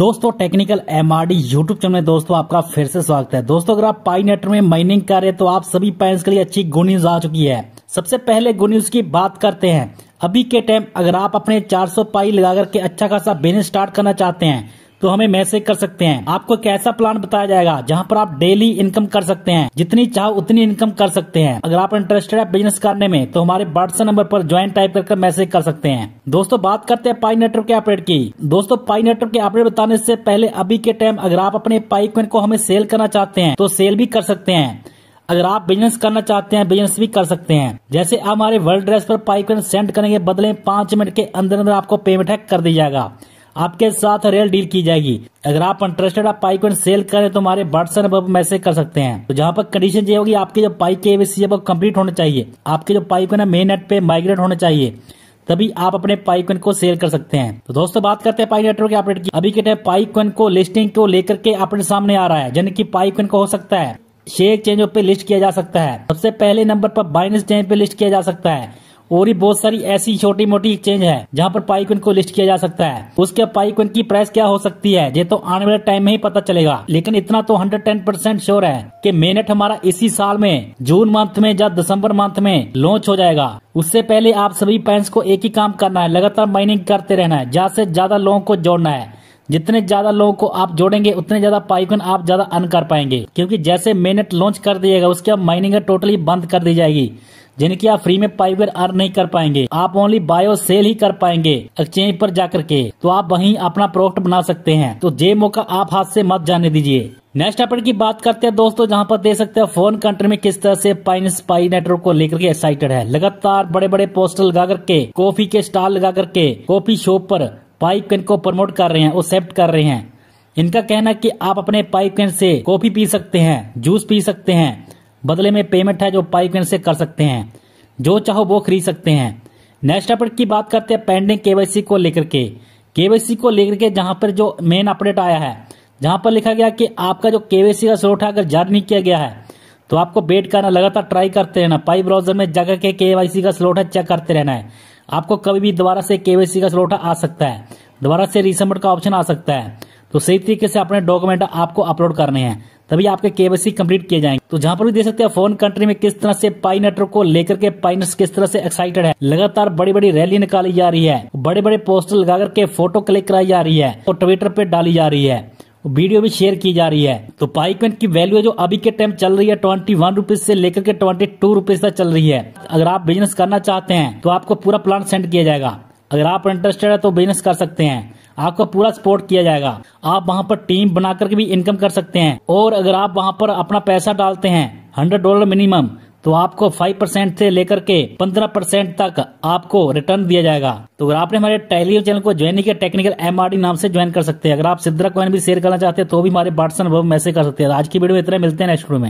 दोस्तों technical MRD YouTube channel में दोस्तों आपका फिर से स्वागत है दोस्तों अगर आप पाई नेट में माइनिंग कर रहे हैं तो आप सभी पैंस के लिए अच्छी गुड न्यूज आ चुकी है सबसे पहले गुड न्यूज की बात करते हैं अभी के टाइम अगर आप अपने 400 पाई लगा करके अच्छा खासा बिजनेस स्टार्ट करना चाहते हैं तो हमें मैसेज कर सकते हैं आपको कैसा प्लान बताया जाएगा जहाँ पर आप डेली इनकम कर सकते हैं जितनी चाहो उतनी इनकम कर सकते हैं अगर आप इंटरेस्टेड है बिजनेस करने में तो हमारे व्हाट्सएप नंबर पर ज्वाइन टाइप कर, मैसेज कर सकते हैं दोस्तों बात करते हैं पाई नेटवर्क के अपडेट की दोस्तों पाई नेटवर्क के अपडेट बताने से पहले अभी के टाइम अगर आप अपने पाई क्वेंट को हमें सेल करना चाहते हैं तो सेल भी कर सकते हैं अगर आप बिजनेस करना चाहते हैं बिजनेस भी कर सकते हैं जैसे आप हमारे वर्ल्ड ड्रेस पर पाइप सेंड करेंगे बदले पांच मिनट के अंदर अंदर आपको पेमेंट है कर दी जाएगा आपके साथ रेल डील की जाएगी अगर आप इंटरेस्टेड आप पाइक सेल करें तो हमारे व्हाट्सएप नंबर पर मैसेज कर सकते हैं तो जहाँ पर कंडीशन ये होगी आपके जो पाइप के है वो कम्प्लीट होना चाहिए आपके जो पाइक है मेन नेट पे माइग्रेट होना चाहिए तभी आप अपने पाइक को सेल कर सकते हैं तो दोस्तों बात करते हैं पाइक नेटवर्क के अपडेट की अभी के टाइम पाइक को लिस्टिंग को लेकर के अपने सामने आ रहा है जन की पाइक को हो सकता है शेयर चेंजों पे लिस्ट किया जा सकता है सबसे पहले नंबर पर बाइनेंस चेंज पे लिस्ट किया जा सकता है और भी बहुत सारी ऐसी छोटी मोटी एक्सचेंज है जहाँ पर पाइकन को लिस्ट किया जा सकता है उसके पाइकन की प्राइस क्या हो सकती है ये तो आने वाले टाइम में ही पता चलेगा लेकिन इतना तो हंड्रेड टेन परसेंट श्योर है की मेनेट हमारा इसी साल में जून मंथ में या दिसम्बर मंथ में लॉन्च हो जाएगा उससे पहले आप सभी पैंस को एक ही काम करना है लगातार माइनिंग करते रहना है ज्यादा से ज्यादा लोगों को जोड़ना है जितने ज्यादा लोगों को आप जोड़ेंगे उतने ज्यादा पाइकन आप ज्यादा अन कर पाएंगे क्योंकि जैसे मेनेट लॉन्च कर दिएगा उसके बाद माइनिंग टोटली बंद कर दी जाएगी जिनकी आप फ्री में पाइवेयर अर्न नहीं कर पाएंगे आप ओनली बायो सेल ही कर पाएंगे एक्सचेंज पर जाकर के तो आप वहीं अपना प्रोडक्ट बना सकते हैं तो जे मौका आप हाथ से मत जाने दीजिए नेक्स्ट अपडेट की बात करते हैं दोस्तों जहां पर देख सकते हैं फोन कंट्री में किस तरह से पाइन स्पाई नेटवर्क को लेकर के एक्साइटेड है लगातार बड़े बड़े पोस्टर लगा करके कॉफी के स्टॉल लगा करके कॉफी शॉप पर पाइप कैन को प्रमोट कर रहे हैं और कर रहे हैं इनका कहना है कि आप अपने पाइप कैन से कॉफी पी सकते हैं जूस पी सकते हैं बदले में पेमेंट है जो पाइपलाइन से कर सकते हैं जो चाहो वो खरीद सकते हैं नेक्स्ट अपडेट की बात करते हैं पेंडिंग केवाईसी को लेकर के केवाईसी को लेकर के जहां पर जो मेन अपडेट आया है जहां पर लिखा गया कि आपका जो केवाईसी का स्रोत है अगर जारी नहीं किया गया है तो आपको वेट करना लगातार ट्राई करते रहना पाई ब्राउजर में जाकर के केवाईसी का स्लोट है चेक करते रहना है आपको कभी भी दोबारा से केवाईसी का स्लोट आ सकता है दोबारा से रिसबमिट का ऑप्शन आ सकता है तो सही तरीके से अपने डॉक्यूमेंट आपको अपलोड करने हैं तभी आपके केवासी कंप्लीट किए जाएंगे तो जहाँ पर भी देख सकते हैं फोन कंट्री में किस तरह से पाइनटर को लेकर के पाइनर्स किस तरह से एक्साइटेड है लगातार बड़ी बड़ी रैली निकाली जा रही है बड़े बड़े पोस्टर लगा करके फोटो क्लिक कराई जा रही है और ट्विटर पे डाली जा रही है वीडियो भी शेयर की जा रही है तो पाइकमेंट की वैल्यू है जो अभी के टाइम चल रही है ट्वेंटी वन रुपीज से लेकर के ट्वेंटी टू रुपीज तक चल रही है अगर आप बिजनेस करना चाहते हैं तो आपको पूरा प्लान सेंड किया जाएगा अगर आप इंटरेस्टेड है तो बिजनेस कर सकते हैं आपका पूरा सपोर्ट किया जाएगा आप वहाँ पर टीम बनाकर के भी इनकम कर सकते हैं और अगर आप वहाँ पर अपना पैसा डालते हैं हंड्रेड डॉलर मिनिमम तो आपको फाइव परसेंट से लेकर के पंद्रह परसेंट तक आपको रिटर्न दिया जाएगा तो अगर आपने हमारे टेलीग्राम चैनल को ज्वाइन नहीं किया टेक्निकल एमआरडी नाम से ज्वाइन कर सकते हैं अगर आप सिद्रा कॉइन भी शेयर करना चाहते हैं तो भी हमारे व्हाट्सएप मैसेज कर सकते हैं आज की वीडियो में इतना मिलते हैं नेक्स्ट में